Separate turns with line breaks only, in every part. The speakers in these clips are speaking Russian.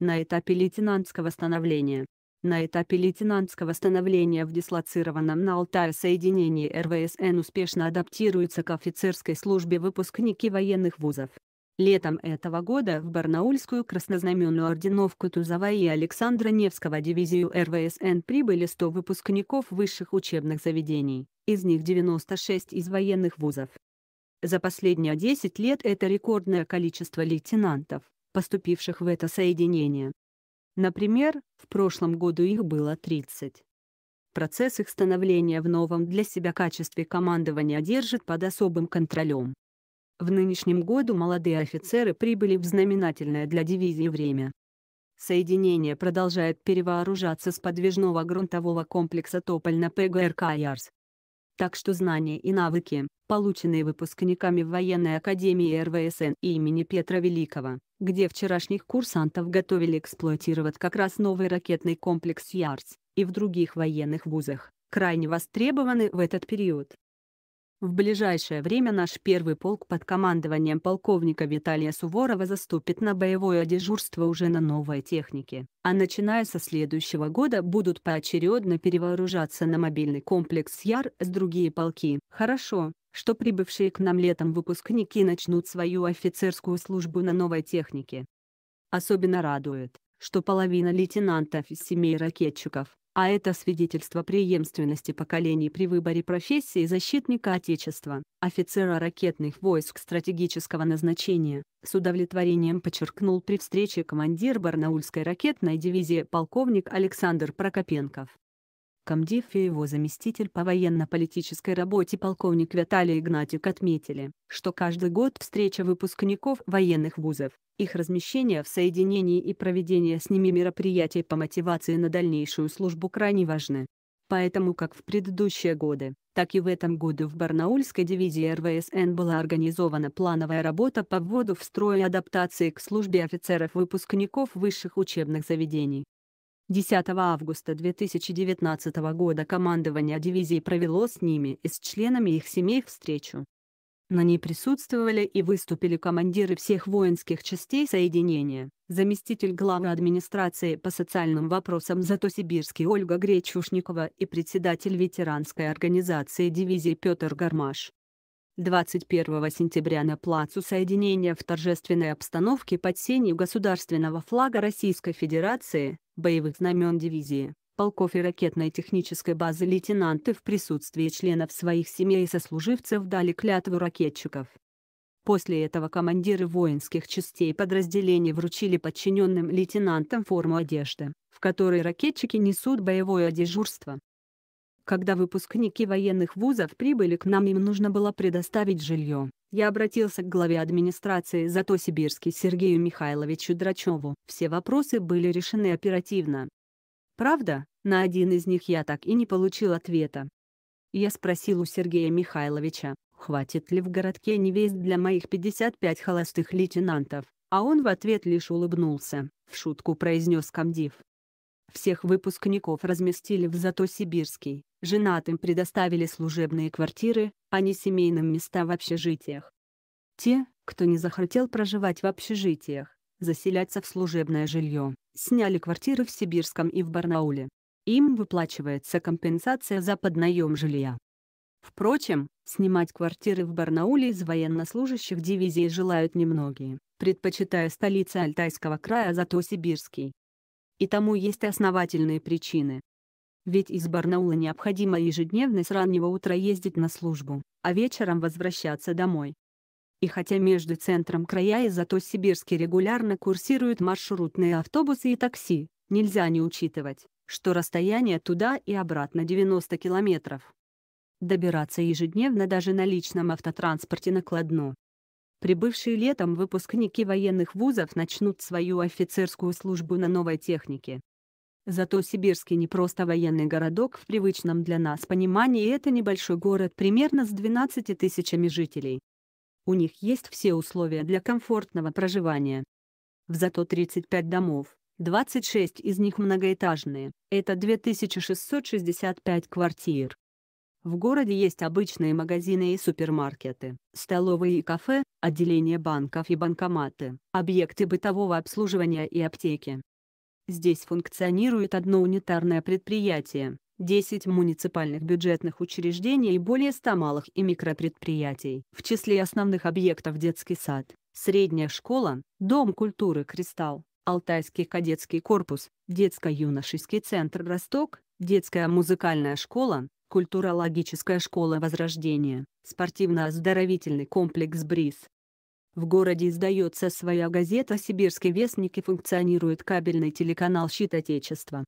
на этапе лейтенантского становления. На этапе лейтенантского становления в дислоцированном на Алтае соединении РВСН успешно адаптируются к офицерской службе выпускники военных вузов. Летом этого года в Барнаульскую краснознаменную орденовку Тузова и Александра Невского дивизию РВСН прибыли 100 выпускников высших учебных заведений, из них 96 из военных вузов. За последние 10 лет это рекордное количество лейтенантов, поступивших в это соединение. Например, в прошлом году их было 30. Процесс их становления в новом для себя качестве командования держит под особым контролем. В нынешнем году молодые офицеры прибыли в знаменательное для дивизии время. Соединение продолжает перевооружаться с подвижного грунтового комплекса Тополь на ПГРК «Ярс». Так что знания и навыки, полученные выпускниками военной академии РВСН имени Петра Великого, где вчерашних курсантов готовили эксплуатировать как раз новый ракетный комплекс ЯРС, и в других военных вузах, крайне востребованы в этот период. В ближайшее время наш первый полк под командованием полковника Виталия Суворова заступит на боевое дежурство уже на новой технике, а начиная со следующего года будут поочередно перевооружаться на мобильный комплекс ЯР с другие полки. Хорошо, что прибывшие к нам летом выпускники начнут свою офицерскую службу на новой технике. Особенно радует, что половина лейтенантов из семей ракетчиков, а это свидетельство преемственности поколений при выборе профессии защитника Отечества, офицера ракетных войск стратегического назначения, с удовлетворением подчеркнул при встрече командир Барнаульской ракетной дивизии полковник Александр Прокопенков комдив и его заместитель по военно-политической работе полковник Виталий Игнатюк отметили, что каждый год встреча выпускников военных вузов, их размещение в соединении и проведение с ними мероприятий по мотивации на дальнейшую службу крайне важны. Поэтому как в предыдущие годы, так и в этом году в Барнаульской дивизии РВСН была организована плановая работа по вводу в строй и адаптации к службе офицеров-выпускников высших учебных заведений. 10 августа 2019 года командование дивизии провело с ними и с членами их семей встречу. На ней присутствовали и выступили командиры всех воинских частей соединения, заместитель главы администрации по социальным вопросам Затосибирский Ольга Гречушникова и председатель ветеранской организации дивизии Петр Гармаш. 21 сентября на плацу соединения в торжественной обстановке под сенью государственного флага Российской Федерации, боевых знамен дивизии, полков и ракетной технической базы лейтенанты в присутствии членов своих семей и сослуживцев дали клятву ракетчиков. После этого командиры воинских частей подразделений вручили подчиненным лейтенантам форму одежды, в которой ракетчики несут боевое дежурство. Когда выпускники военных вузов прибыли к нам, им нужно было предоставить жилье. Я обратился к главе администрации Зато-Сибирский Сергею Михайловичу Драчеву. Все вопросы были решены оперативно. Правда, на один из них я так и не получил ответа. Я спросил у Сергея Михайловича, хватит ли в городке невест для моих 55 холостых лейтенантов, а он в ответ лишь улыбнулся, в шутку произнес комдив. Всех выпускников разместили в Зато-Сибирский, Женатым предоставили служебные квартиры, а не семейным места в общежитиях. Те, кто не захотел проживать в общежитиях, заселяться в служебное жилье, сняли квартиры в Сибирском и в Барнауле. Им выплачивается компенсация за поднаем жилья. Впрочем, снимать квартиры в Барнауле из военнослужащих дивизий желают немногие, предпочитая столицы Альтайского края зато Сибирский. И тому есть основательные причины ведь из Барнаула необходимо ежедневно с раннего утра ездить на службу, а вечером возвращаться домой. И хотя между центром края и зато Сибирски регулярно курсируют маршрутные автобусы и такси, нельзя не учитывать, что расстояние туда и обратно 90 километров. Добираться ежедневно даже на личном автотранспорте накладно. Прибывшие летом выпускники военных вузов начнут свою офицерскую службу на новой технике, Зато Сибирский не просто военный городок в привычном для нас понимании, это небольшой город примерно с 12 тысячами жителей. У них есть все условия для комфортного проживания. В зато 35 домов, 26 из них многоэтажные, это 2665 квартир. В городе есть обычные магазины и супермаркеты, столовые и кафе, отделения банков и банкоматы, объекты бытового обслуживания и аптеки. Здесь функционирует одно унитарное предприятие, 10 муниципальных бюджетных учреждений и более 100 малых и микропредприятий. В числе основных объектов детский сад, средняя школа, дом культуры «Кристалл», Алтайский кадетский корпус, детско-юношеский центр «Росток», детская музыкальная школа, культурологическая школа Возрождения, спортивно-оздоровительный комплекс «Бриз», в городе издается своя газета «Сибирский вестник» и функционирует кабельный телеканал «Щит Отечества».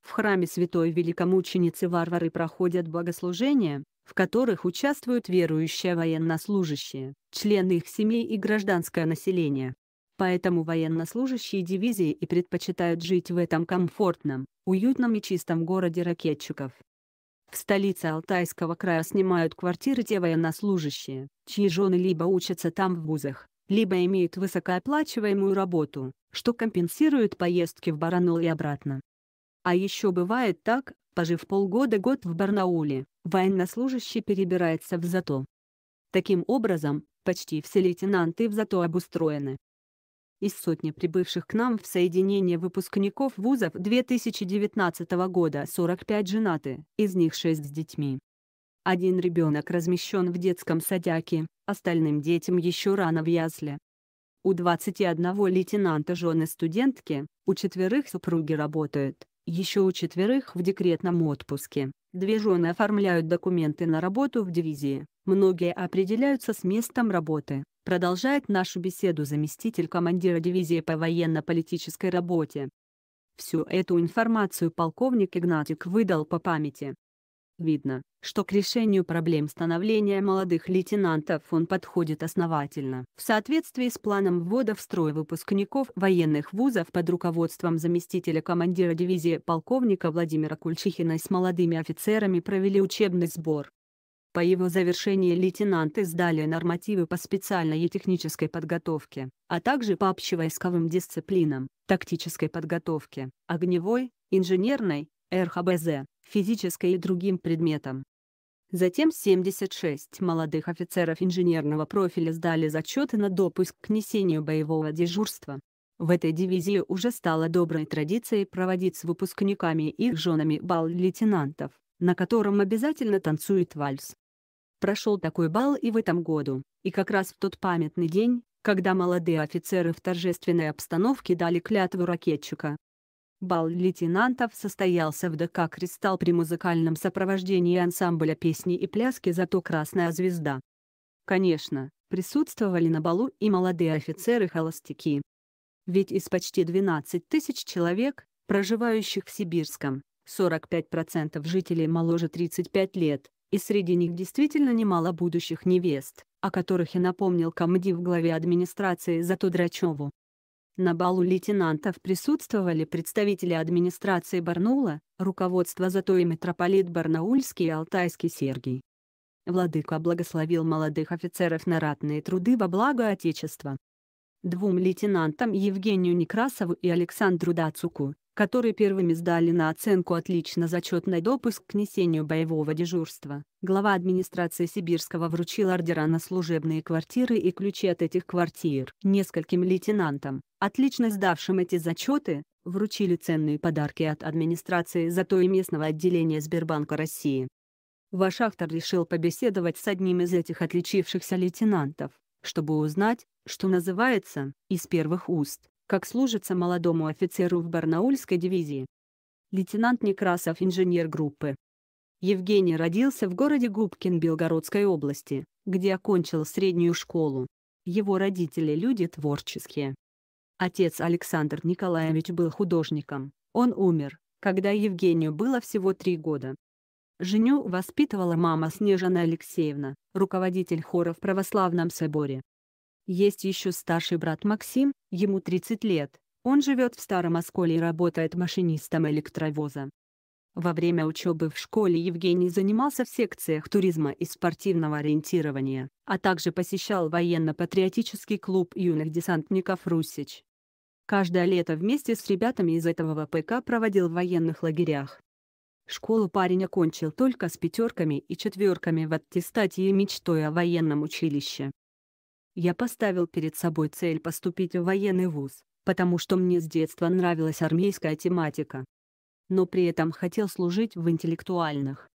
В храме святой великомученицы варвары проходят богослужения, в которых участвуют верующие военнослужащие, члены их семей и гражданское население. Поэтому военнослужащие дивизии и предпочитают жить в этом комфортном, уютном и чистом городе ракетчиков. В столице Алтайского края снимают квартиры те военнослужащие, чьи жены либо учатся там в вузах, либо имеют высокооплачиваемую работу, что компенсирует поездки в Баранул и обратно. А еще бывает так, пожив полгода-год в Барнауле, военнослужащий перебирается в ЗАТО. Таким образом, почти все лейтенанты в ЗАТО обустроены, из сотни прибывших к нам в соединение выпускников вузов 2019 года 45 женаты, из них 6 с детьми. Один ребенок размещен в детском садяке, остальным детям еще рано в ясле. У 21 лейтенанта жены студентки, у четверых супруги работают, еще у четверых в декретном отпуске. Две жены оформляют документы на работу в дивизии, многие определяются с местом работы, Продолжает нашу беседу заместитель командира дивизии по военно-политической работе. Всю эту информацию полковник Игнатик выдал по памяти. Видно, что к решению проблем становления молодых лейтенантов он подходит основательно. В соответствии с планом ввода в строй выпускников военных вузов под руководством заместителя командира дивизии полковника Владимира Кульчихина с молодыми офицерами провели учебный сбор. По его завершении лейтенанты сдали нормативы по специальной и технической подготовке, а также по общевойсковым дисциплинам, тактической подготовке, огневой, инженерной, РХБЗ, физической и другим предметам. Затем 76 молодых офицеров инженерного профиля сдали зачеты на допуск к несению боевого дежурства. В этой дивизии уже стало доброй традицией проводить с выпускниками и их женами бал лейтенантов, на котором обязательно танцует вальс. Прошел такой бал и в этом году, и как раз в тот памятный день, когда молодые офицеры в торжественной обстановке дали клятву ракетчика. Бал лейтенантов состоялся в ДК «Кристалл» при музыкальном сопровождении ансамбля песни и пляски «Зато красная звезда». Конечно, присутствовали на балу и молодые офицеры-холостяки. Ведь из почти 12 тысяч человек, проживающих в Сибирском, 45% жителей моложе 35 лет, и среди них действительно немало будущих невест, о которых и напомнил в главе администрации Зато Затудрачеву. На балу лейтенантов присутствовали представители администрации Барнула, руководство Зато и митрополит Барнаульский и Алтайский Сергий. Владыка благословил молодых офицеров на ратные труды во благо Отечества. Двум лейтенантам Евгению Некрасову и Александру Дацуку, которые первыми сдали на оценку отлично зачетный допуск к несению боевого дежурства. Глава администрации Сибирского вручил ордера на служебные квартиры и ключи от этих квартир. Нескольким лейтенантам, отлично сдавшим эти зачеты, вручили ценные подарки от администрации зато и местного отделения Сбербанка России. Ваш автор решил побеседовать с одним из этих отличившихся лейтенантов, чтобы узнать, что называется, из первых уст, как служится молодому офицеру в Барнаульской дивизии. Лейтенант Некрасов инженер группы. Евгений родился в городе Губкин Белгородской области, где окончил среднюю школу. Его родители люди творческие. Отец Александр Николаевич был художником, он умер, когда Евгению было всего три года. Женю воспитывала мама Снежана Алексеевна, руководитель хора в православном соборе. Есть еще старший брат Максим, ему 30 лет. Он живет в Старом Осколе и работает машинистом электровоза. Во время учебы в школе Евгений занимался в секциях туризма и спортивного ориентирования, а также посещал военно-патриотический клуб юных десантников «Русич». Каждое лето вместе с ребятами из этого ВПК проводил в военных лагерях. Школу парень окончил только с пятерками и четверками в аттестате и мечтой о военном училище. Я поставил перед собой цель поступить в военный вуз, потому что мне с детства нравилась армейская тематика. Но при этом хотел служить в интеллектуальных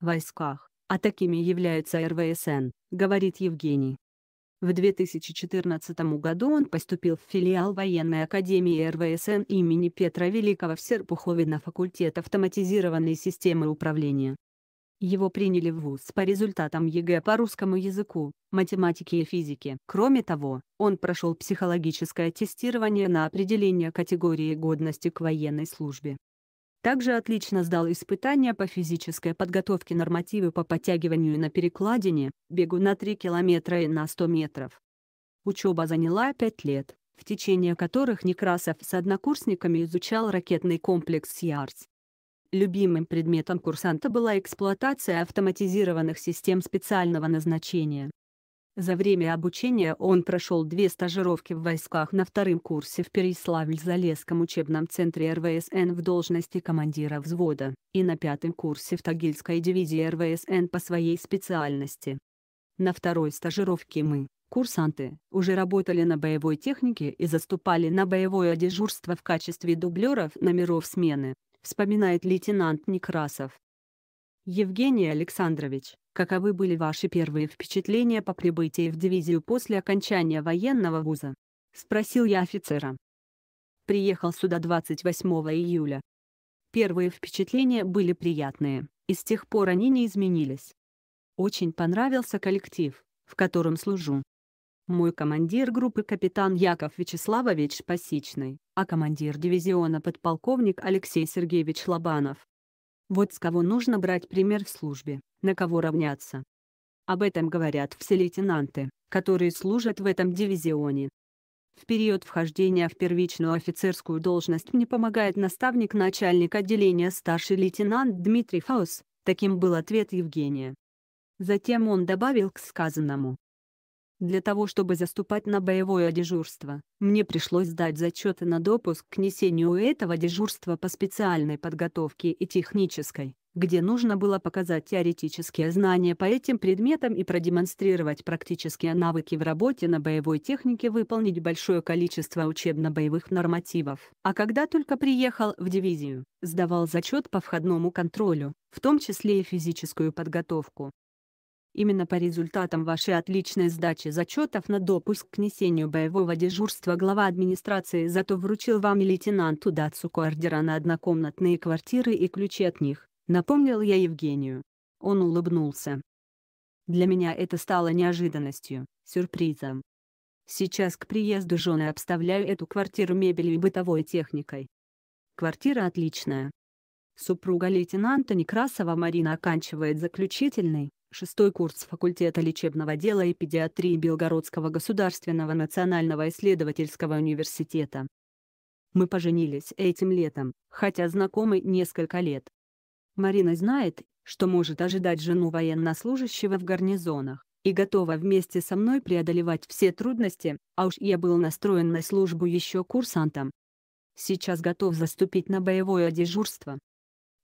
войсках, а такими являются РВСН, говорит Евгений. В 2014 году он поступил в филиал военной академии РВСН имени Петра Великого в Серпухове на факультет автоматизированной системы управления. Его приняли в ВУЗ по результатам ЕГЭ по русскому языку, математике и физике. Кроме того, он прошел психологическое тестирование на определение категории годности к военной службе. Также отлично сдал испытания по физической подготовке нормативы по подтягиванию на перекладине, бегу на 3 километра и на 100 метров. Учеба заняла 5 лет, в течение которых Некрасов с однокурсниками изучал ракетный комплекс «Ярс», Любимым предметом курсанта была эксплуатация автоматизированных систем специального назначения. За время обучения он прошел две стажировки в войсках на втором курсе в Переславль-Залесском учебном центре РВСН в должности командира взвода и на пятом курсе в Тагильской дивизии РВСН по своей специальности. На второй стажировке мы, курсанты, уже работали на боевой технике и заступали на боевое дежурство в качестве дублеров номеров смены, вспоминает лейтенант Некрасов. Евгений Александрович, каковы были ваши первые впечатления по прибытии в дивизию после окончания военного вуза? Спросил я офицера. Приехал сюда 28 июля. Первые впечатления были приятные, и с тех пор они не изменились. Очень понравился коллектив, в котором служу. Мой командир группы капитан Яков Вячеславович Пасичный, а командир дивизиона подполковник Алексей Сергеевич Лобанов. Вот с кого нужно брать пример в службе, на кого равняться. Об этом говорят все лейтенанты, которые служат в этом дивизионе. В период вхождения в первичную офицерскую должность мне помогает наставник начальник отделения старший лейтенант Дмитрий Фаус, таким был ответ Евгения. Затем он добавил к сказанному. Для того чтобы заступать на боевое дежурство, мне пришлось сдать зачеты на допуск к несению этого дежурства по специальной подготовке и технической, где нужно было показать теоретические знания по этим предметам и продемонстрировать практические навыки в работе на боевой технике выполнить большое количество учебно-боевых нормативов. А когда только приехал в дивизию, сдавал зачет по входному контролю, в том числе и физическую подготовку. Именно по результатам вашей отличной сдачи зачетов на допуск к несению боевого дежурства глава администрации зато вручил вам и лейтенанту Дацуку ордера на однокомнатные квартиры и ключи от них, напомнил я Евгению. Он улыбнулся. Для меня это стало неожиданностью, сюрпризом. Сейчас к приезду жены обставляю эту квартиру мебелью и бытовой техникой. Квартира отличная. Супруга лейтенанта Некрасова Марина оканчивает заключительный, шестой курс факультета лечебного дела и педиатрии Белгородского государственного национального исследовательского университета. Мы поженились этим летом, хотя знакомы несколько лет. Марина знает, что может ожидать жену военнослужащего в гарнизонах, и готова вместе со мной преодолевать все трудности, а уж я был настроен на службу еще курсантом. Сейчас готов заступить на боевое дежурство,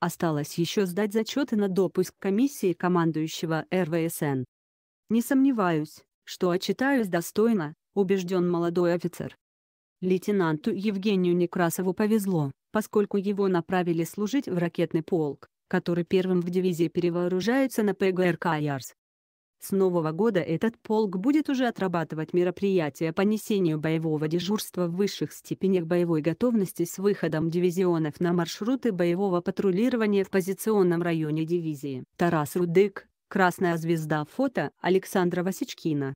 Осталось еще сдать зачеты на допуск комиссии командующего РВСН. Не сомневаюсь, что отчитаюсь достойно, убежден молодой офицер. Лейтенанту Евгению Некрасову повезло, поскольку его направили служить в ракетный полк, который первым в дивизии перевооружается на ПГРК «Ярс». С нового года этот полк будет уже отрабатывать мероприятия по несению боевого дежурства в высших степенях боевой готовности с выходом дивизионов на маршруты боевого патрулирования в позиционном районе дивизии. Тарас Рудык, Красная звезда фото Александра Васечкина